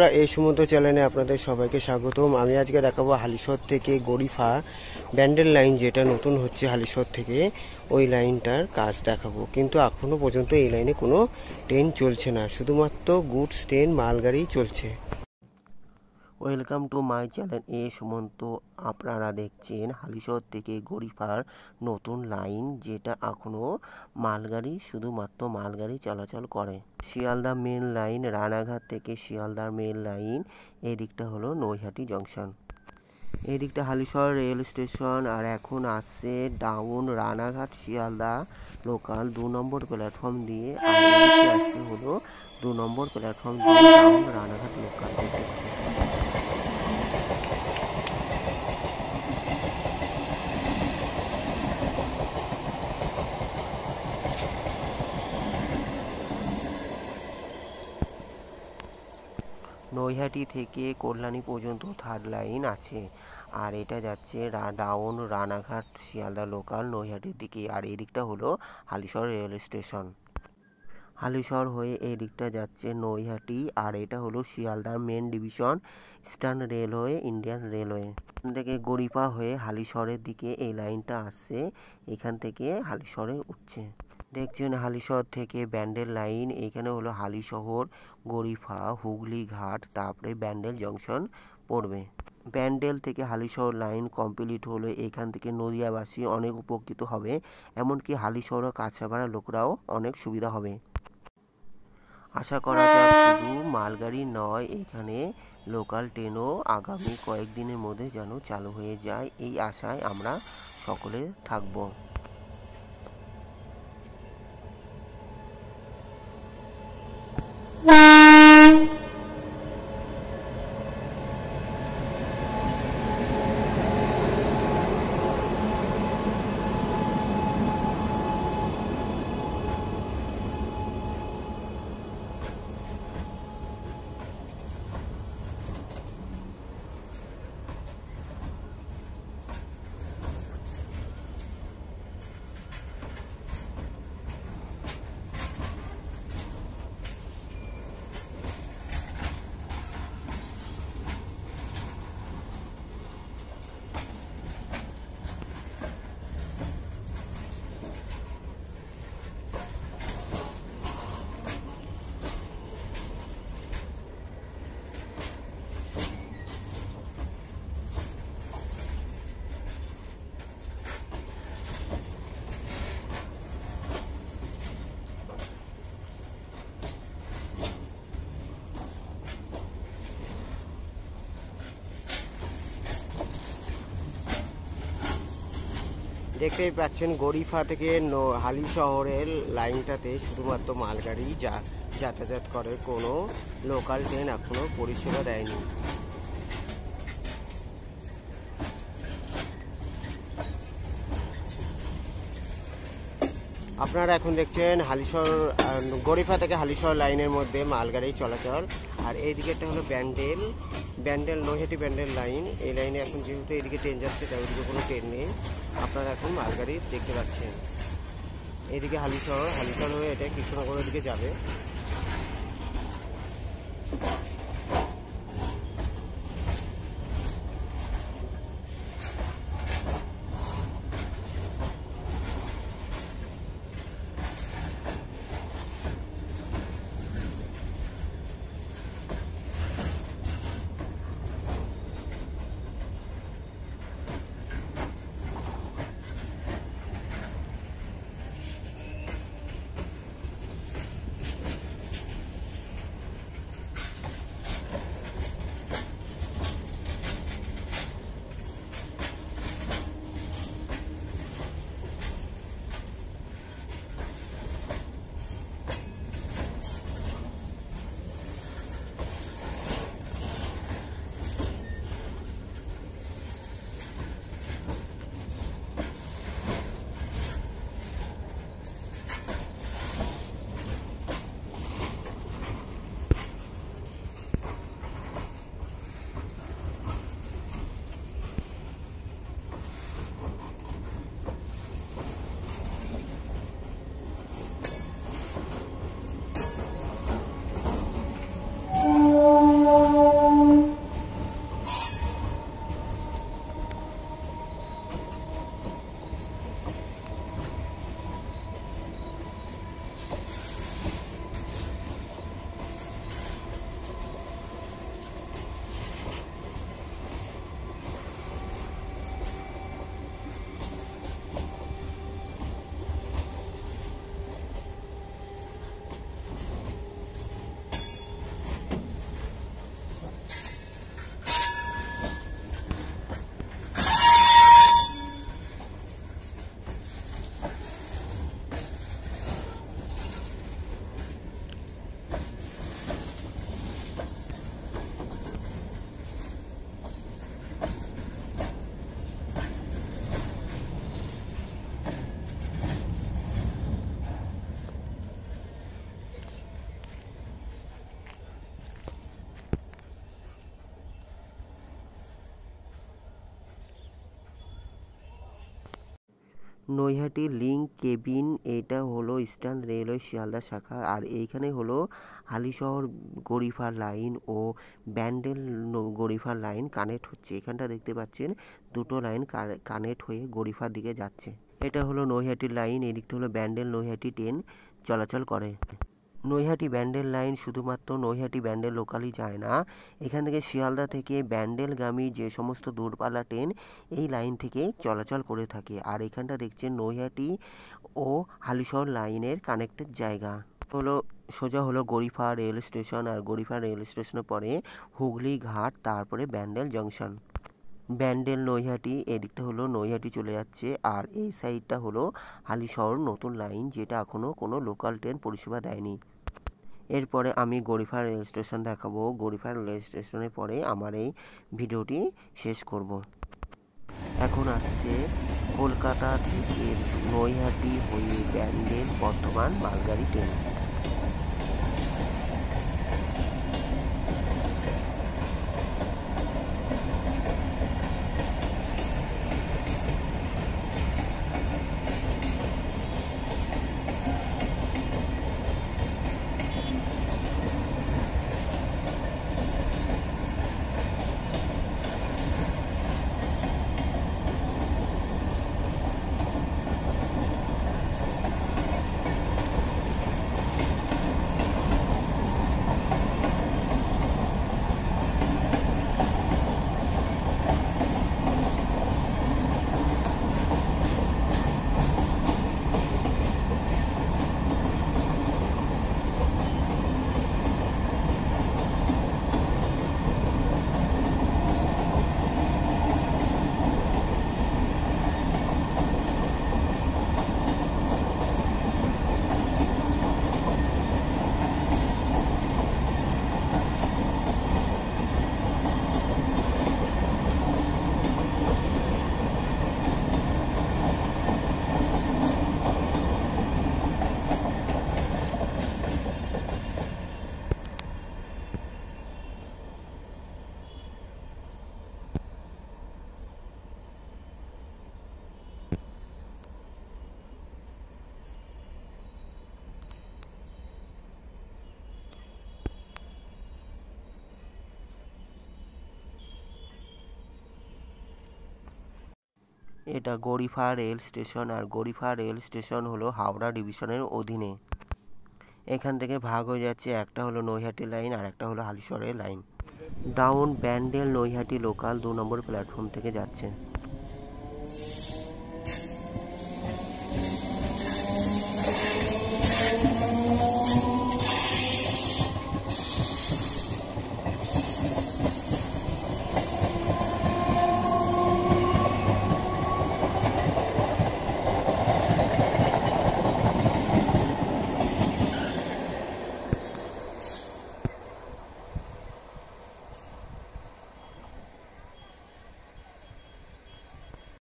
বন্ধুরা এই সুমন্ত চ্যানেলে আপনাদের সবাইকে স্বাগতম আমি আজকে দেখাবো হালিশর থেকে গরিফা ব্যান্ডেল লাইন যেটা নতুন হচ্ছে হালিশর থেকে ওই লাইনটার কাজ দেখাবো কিন্তু এখনও পর্যন্ত এই লাইনে কোনো ট্রেন চলছে না শুধুমাত্র গুডস ট্রেন মালগাড়ি চলছে ওয়েলকাম টু মাই চ্যানেল এ সুমন্ত আপনারা দেখছেন হালিশহর থেকে গরিফার নতুন লাইন যেটা এখনও মালগাড়ি শুধুমাত্র মালগাড়ি চলাচল করে শিয়ালদা মেন লাইন রানাঘাট থেকে শিয়ালদার মেন লাইন এই দিকটা হলো নৈহাটি জংশন এই দিকটা হালিশহর রেল স্টেশন আর এখন আসছে ডাউন রানাঘাট শিয়ালদা লোকাল দু নম্বর প্ল্যাটফর্ম দিয়ে আসছে হলো দু নম্বর প্ল্যাটফর্ম দিয়ে রানাঘাট লোকাল নৈহাটি থেকে কল্যাণী পর্যন্ত থার্ড লাইন আছে আর এটা যাচ্ছে ডাউন রানাঘাট শিয়ালদা লোকাল নৈহাটির দিকে আর এই দিকটা হলো হালিশহর রেল স্টেশন হালিশহর হয়ে এই দিকটা যাচ্ছে নৈহাটি আর এটা হলো শিয়ালদার main division eastern railway Indian railway এখান থেকে গরিপা হয়ে হালিশহরের দিকে এই লাইনটা আসছে এখান থেকে হালিশহরে উঠছে দেখছেন হালিশহর থেকে ব্যান্ডেল লাইন এইখানে হলো হালিশহর গরিফা হুগলি ঘাট তারপরে ব্যান্ডেল জংশন পড়বে ব্যান্ডেল থেকে হালিশহর লাইন কমপ্লিট হলে এখান থেকে নদিয়াবাসী অনেক উপকৃত হবে এমনকি হালিশহর ও কাছাপাড়া লোকরাও অনেক সুবিধা হবে আশা করা যায় শুধু মালগাড়ি নয় এখানে লোকাল ট্রেনও আগামী কয়েকদিনের মধ্যে যেন চালু হয়ে যায় এই আশায় আমরা সকলে থাকবো দেখতেই পাচ্ছেন গরিফা থেকে হালি শহরের লাইনটাতে শুধুমাত্র মালগাড়ি যা যাতায়াত করে কোনো লোকাল ট্রেন এখনও পরিষেবা দেয়নি আপনারা এখন দেখছেন হালিশহর গরিফা থেকে হালিশহর লাইনের মধ্যে মালগাড়ি চলাচল আর এইদিকে একটা হলো ব্যান্ডেল ব্যান্ডেল নৈহাটি ব্যান্ডেল লাইন এই লাইনে এখন যেহেতু এদিকে ট্রেন যাচ্ছে তাই ওইদিকে কোনো ট্রেন নেই আপনারা এখন মালগাড়ি দেখতে পাচ্ছেন এদিকে হালিশহর হালিশহর হয়ে এটা কৃষ্ণনগরের দিকে যাবে নৈহাটি লিঙ্ক কেবিন এটা হলো ইস্টার্ন রেলওয়ে শিয়ালদা শাখা আর এইখানে হলো হালিশহর গরিফা লাইন ও ব্যান্ডেল গরিফা লাইন কানেক্ট হচ্ছে এখানটা দেখতে পাচ্ছেন দুটো লাইন কানেক্ট হয়ে গরিফার দিকে যাচ্ছে এটা হলো নৈহাটি লাইন এদিকটা হলো ব্যান্ডেল নৈহাটি ট্রেন চলাচল করে নৈহাটি ব্যান্ডেল লাইন শুধুমাত্র নৈহাটি ব্যান্ডেল লোকালই যায় না এখান থেকে শিয়ালদা থেকে ব্যান্ডেলগামী যে সমস্ত দূরপাল্লা ট্রেন এই লাইন থেকে চলাচল করে থাকে আর এখানটা দেখছেন নৈহাটি ও হালিশহর লাইনের কানেক্টেড জায়গা হলো সোজা হলো গরিফা রেল স্টেশন আর গরিফা রেল স্টেশনের পরে হুগলি ঘাট তারপরে ব্যান্ডেল জংশন ব্যান্ডেল নৈহাটি এদিকটা হলো নৈহাটি চলে যাচ্ছে আর এই সাইডটা হলো হালিশহর নতুন লাইন যেটা এখনও কোনো লোকাল ট্রেন পরিষেবা দেয়নি এরপরে আমি গরিফা রেল স্টেশন দেখাবো গরিফা রেল স্টেশনের পরে আমার এই ভিডিওটি শেষ করব এখন আসছে কলকাতা থেকে নৈহাটি হয়ে ব্যান্ডেল বর্ধমান মালগাড়ি ট্রেন এটা গরিফা রেল স্টেশন আর গরিফা রেল স্টেশন হলো হাওড়া ডিভিশনের অধীনে এখান থেকে ভাগ হয়ে যাচ্ছে একটা হলো নৈহাটি লাইন আর একটা হলো হালিশরের line down Bandel Naihati local দু নম্বর প্ল্যাটফর্ম থেকে যাচ্ছে